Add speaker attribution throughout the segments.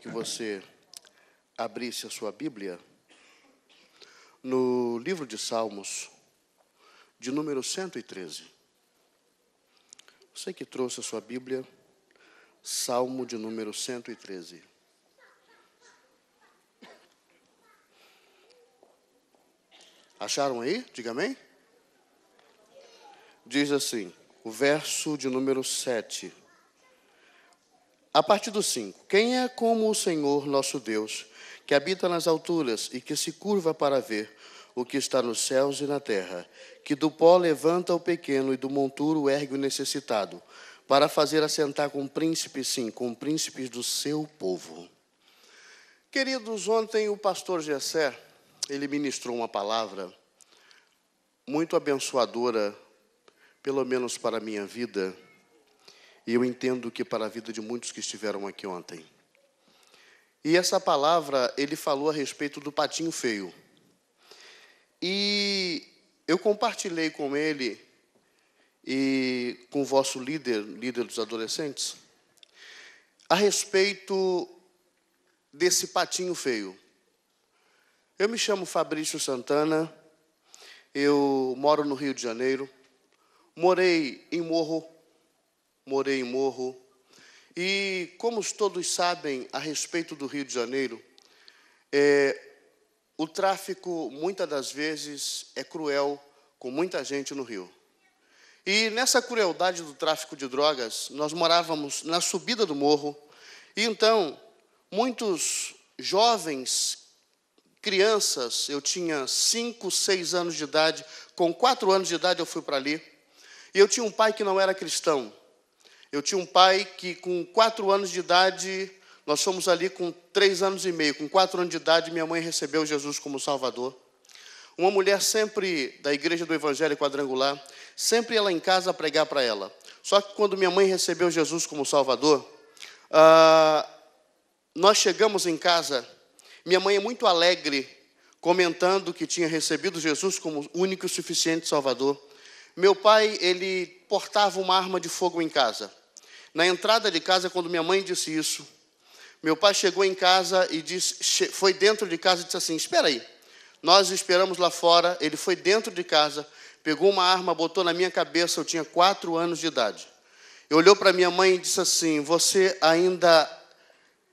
Speaker 1: que você abrisse a sua Bíblia no livro de Salmos, de número 113. Você que trouxe a sua Bíblia, Salmo de número 113. Acharam aí? Diga amém. Diz assim, o verso de número 7. A partir do 5. Quem é como o Senhor nosso Deus, que habita nas alturas e que se curva para ver o que está nos céus e na terra, que do pó levanta o pequeno e do monturo ergue o necessitado, para fazer assentar com príncipes, sim, com príncipes do seu povo. Queridos, ontem o pastor Gessé, ele ministrou uma palavra muito abençoadora, pelo menos para a minha vida, e eu entendo que para a vida de muitos que estiveram aqui ontem. E essa palavra ele falou a respeito do patinho feio. E eu compartilhei com ele e com o vosso líder, líder dos adolescentes, a respeito desse patinho feio. Eu me chamo Fabrício Santana, eu moro no Rio de Janeiro, morei em Morro morei em Morro. E como todos sabem a respeito do Rio de Janeiro, é, o tráfico muitas das vezes é cruel com muita gente no Rio. E nessa crueldade do tráfico de drogas, nós morávamos na subida do morro, e então muitos jovens, crianças, eu tinha cinco, seis anos de idade, com quatro anos de idade eu fui para ali, e eu tinha um pai que não era cristão, eu tinha um pai que, com quatro anos de idade, nós fomos ali com três anos e meio, com quatro anos de idade, minha mãe recebeu Jesus como Salvador. Uma mulher sempre da igreja do Evangelho Quadrangular, sempre ela em casa pregar para ela. Só que quando minha mãe recebeu Jesus como Salvador, ah, nós chegamos em casa, minha mãe é muito alegre, comentando que tinha recebido Jesus como único e suficiente Salvador. Meu pai, ele portava uma arma de fogo em casa. Na entrada de casa, quando minha mãe disse isso, meu pai chegou em casa e disse, foi dentro de casa e disse assim: Espera aí, nós esperamos lá fora. Ele foi dentro de casa, pegou uma arma, botou na minha cabeça. Eu tinha quatro anos de idade. Ele olhou para minha mãe e disse assim: Você ainda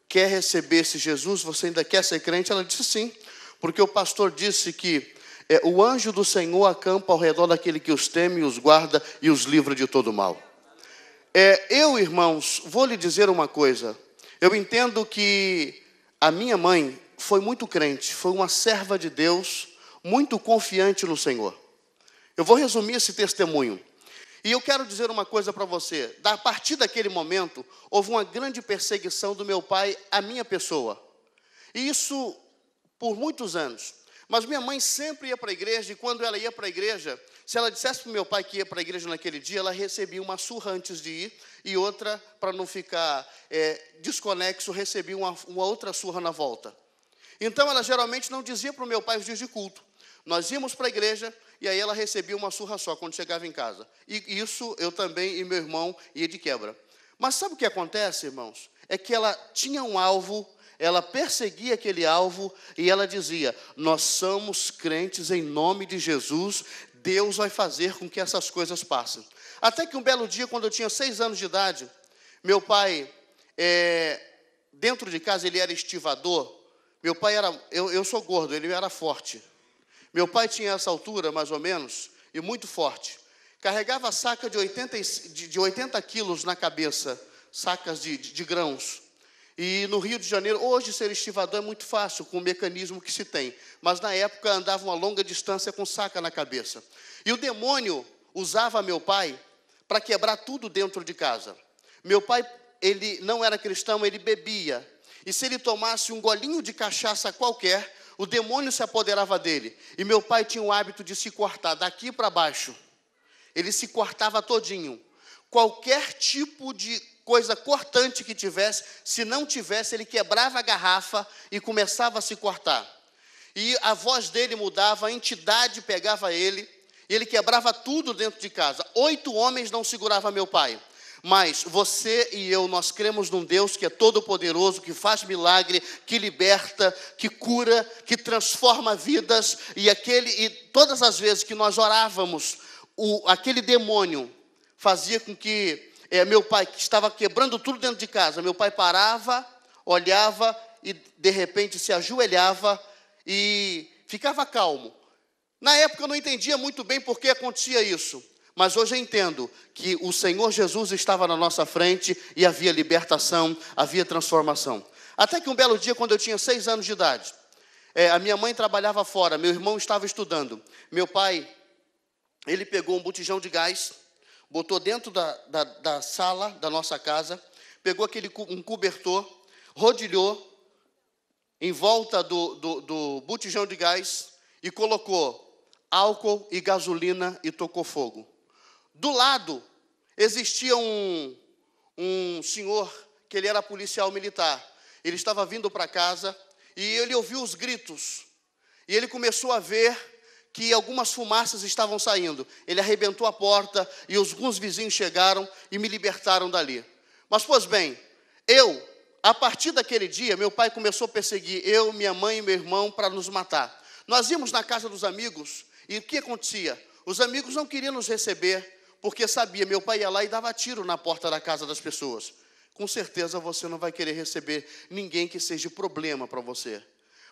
Speaker 1: quer receber esse Jesus? Você ainda quer ser crente? Ela disse sim, porque o pastor disse que é, o anjo do Senhor acampa ao redor daquele que os teme os guarda e os livra de todo mal. É, eu, irmãos, vou lhe dizer uma coisa. Eu entendo que a minha mãe foi muito crente, foi uma serva de Deus, muito confiante no Senhor. Eu vou resumir esse testemunho. E eu quero dizer uma coisa para você. A partir daquele momento, houve uma grande perseguição do meu pai à minha pessoa. E isso por muitos anos. Mas minha mãe sempre ia para a igreja, e quando ela ia para a igreja, se ela dissesse para meu pai que ia para a igreja naquele dia, ela recebia uma surra antes de ir e outra, para não ficar é, desconexo, recebia uma, uma outra surra na volta. Então ela geralmente não dizia para o meu pai os dias de culto. Nós íamos para a igreja e aí ela recebia uma surra só quando chegava em casa. E isso eu também e meu irmão ia de quebra. Mas sabe o que acontece, irmãos? É que ela tinha um alvo ela perseguia aquele alvo e ela dizia: Nós somos crentes em nome de Jesus, Deus vai fazer com que essas coisas passem. Até que um belo dia, quando eu tinha seis anos de idade, meu pai, é, dentro de casa, ele era estivador. Meu pai era, eu, eu sou gordo, ele era forte. Meu pai tinha essa altura, mais ou menos, e muito forte. Carregava saca de 80, de, de 80 quilos na cabeça, sacas de, de, de grãos. E no Rio de Janeiro, hoje ser estivador é muito fácil com o mecanismo que se tem, mas na época andava uma longa distância com saca na cabeça. E o demônio usava meu pai para quebrar tudo dentro de casa. Meu pai, ele não era cristão, ele bebia. E se ele tomasse um golinho de cachaça qualquer, o demônio se apoderava dele. E meu pai tinha o hábito de se cortar daqui para baixo. Ele se cortava todinho. Qualquer tipo de coisa cortante que tivesse, se não tivesse, ele quebrava a garrafa e começava a se cortar. E a voz dele mudava, a entidade pegava ele, e ele quebrava tudo dentro de casa. Oito homens não segurava meu pai. Mas você e eu, nós cremos num Deus que é todo-poderoso, que faz milagre, que liberta, que cura, que transforma vidas, e aquele e todas as vezes que nós orávamos, o, aquele demônio fazia com que é, meu pai, que estava quebrando tudo dentro de casa, meu pai parava, olhava e de repente se ajoelhava e ficava calmo. Na época eu não entendia muito bem por que acontecia isso, mas hoje eu entendo que o Senhor Jesus estava na nossa frente e havia libertação, havia transformação. Até que um belo dia, quando eu tinha seis anos de idade, é, a minha mãe trabalhava fora, meu irmão estava estudando, meu pai, ele pegou um botijão de gás botou dentro da, da, da sala da nossa casa, pegou aquele um cobertor, rodilhou em volta do, do, do botijão de gás e colocou álcool e gasolina e tocou fogo. Do lado existia um, um senhor que ele era policial militar. Ele estava vindo para casa e ele ouviu os gritos. E ele começou a ver que algumas fumaças estavam saindo. Ele arrebentou a porta e alguns vizinhos chegaram e me libertaram dali. Mas, pois bem, eu, a partir daquele dia, meu pai começou a perseguir eu, minha mãe e meu irmão para nos matar. Nós íamos na casa dos amigos e o que acontecia? Os amigos não queriam nos receber porque sabia, meu pai ia lá e dava tiro na porta da casa das pessoas. Com certeza você não vai querer receber ninguém que seja problema para você.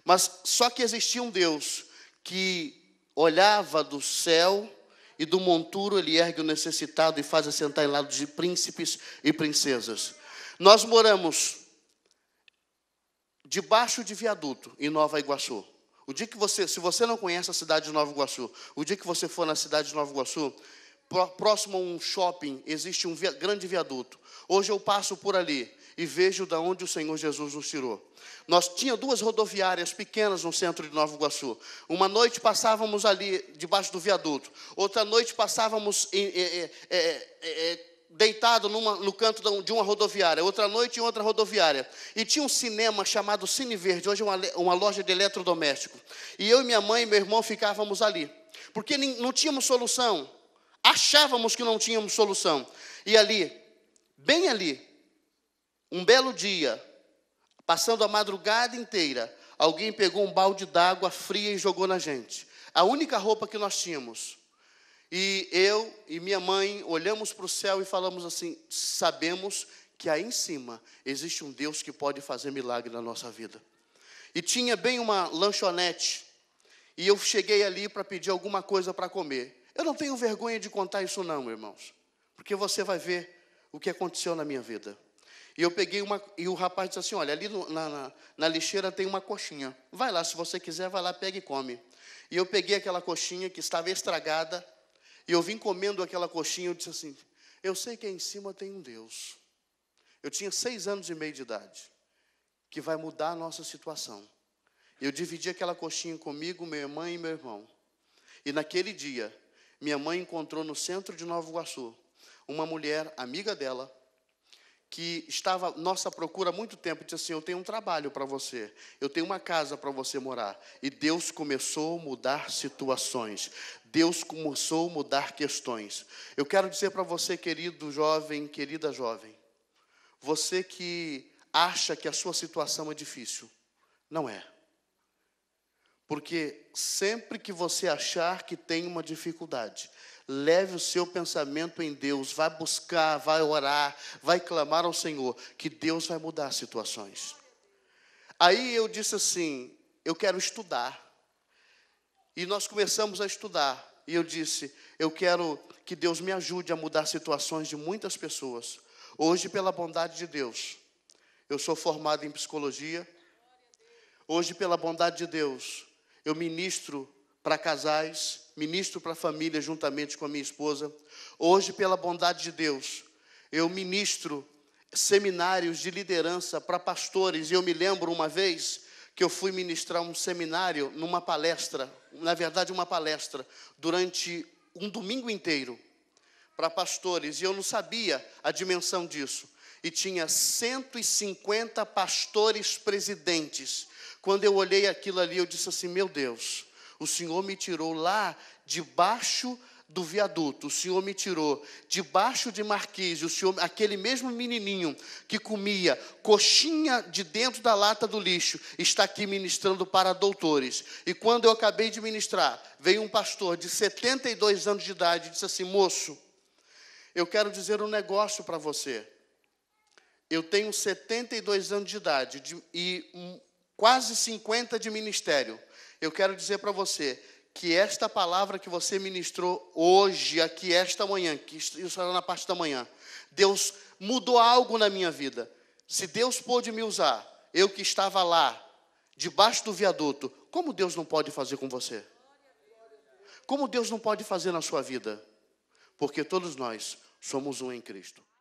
Speaker 1: Mas só que existia um Deus que olhava do céu e do monturo ele ergue o necessitado e faz assentar em lado de príncipes e princesas. Nós moramos debaixo de viaduto em Nova Iguaçu. O dia que você, se você não conhece a cidade de Nova Iguaçu, o dia que você for na cidade de Nova Iguaçu, próximo a um shopping, existe um grande viaduto. Hoje eu passo por ali e vejo da onde o Senhor Jesus nos tirou. Nós tinha duas rodoviárias pequenas no centro de Nova Iguaçu. Uma noite passávamos ali debaixo do viaduto. Outra noite passávamos em, é, é, é, deitado numa, no canto de uma rodoviária, outra noite em outra rodoviária. E tinha um cinema chamado Cine Verde, hoje é uma, uma loja de eletrodoméstico. E eu e minha mãe e meu irmão ficávamos ali. Porque não tínhamos solução achávamos que não tínhamos solução. E ali, bem ali, um belo dia, passando a madrugada inteira, alguém pegou um balde d'água fria e jogou na gente. A única roupa que nós tínhamos. E eu e minha mãe olhamos para o céu e falamos assim: sabemos que aí em cima existe um Deus que pode fazer milagre na nossa vida. E tinha bem uma lanchonete. E eu cheguei ali para pedir alguma coisa para comer. Eu não tenho vergonha de contar isso, não, irmãos, porque você vai ver o que aconteceu na minha vida. E eu peguei uma, e o rapaz disse assim: Olha, ali no, na, na, na lixeira tem uma coxinha. Vai lá, se você quiser, vai lá, pega e come. E eu peguei aquela coxinha que estava estragada, e eu vim comendo aquela coxinha. Eu disse assim: Eu sei que aí em cima tem um Deus. Eu tinha seis anos e meio de idade, que vai mudar a nossa situação. Eu dividi aquela coxinha comigo, minha mãe e meu irmão. E naquele dia, minha mãe encontrou no centro de Nova Iguaçu uma mulher, amiga dela, que estava nossa procura há muito tempo, disse assim: Eu tenho um trabalho para você, eu tenho uma casa para você morar. E Deus começou a mudar situações, Deus começou a mudar questões. Eu quero dizer para você, querido jovem, querida jovem, você que acha que a sua situação é difícil, não é. Porque sempre que você achar que tem uma dificuldade, leve o seu pensamento em Deus, vai buscar, vai orar, vai clamar ao Senhor, que Deus vai mudar situações. Aí eu disse assim: eu quero estudar. E nós começamos a estudar. E eu disse: eu quero que Deus me ajude a mudar situações de muitas pessoas. Hoje, pela bondade de Deus, eu sou formado em psicologia. Hoje, pela bondade de Deus, eu ministro para casais, ministro para família juntamente com a minha esposa. Hoje, pela bondade de Deus, eu ministro seminários de liderança para pastores. E eu me lembro uma vez que eu fui ministrar um seminário numa palestra, na verdade, uma palestra, durante um domingo inteiro para pastores. E eu não sabia a dimensão disso. E tinha 150 pastores presidentes quando eu olhei aquilo ali, eu disse assim: Meu Deus, o Senhor me tirou lá debaixo do viaduto, o Senhor me tirou debaixo de marquise, o Senhor, aquele mesmo menininho que comia coxinha de dentro da lata do lixo, está aqui ministrando para doutores. E quando eu acabei de ministrar, veio um pastor de 72 anos de idade e disse assim: "Moço, eu quero dizer um negócio para você. Eu tenho 72 anos de idade de, e quase 50 de ministério. Eu quero dizer para você que esta palavra que você ministrou hoje, aqui, esta manhã, que isso era na parte da manhã, Deus mudou algo na minha vida. Se Deus pôde me usar, eu que estava lá, debaixo do viaduto, como Deus não pode fazer com você? Como Deus não pode fazer na sua vida? Porque todos nós somos um em Cristo.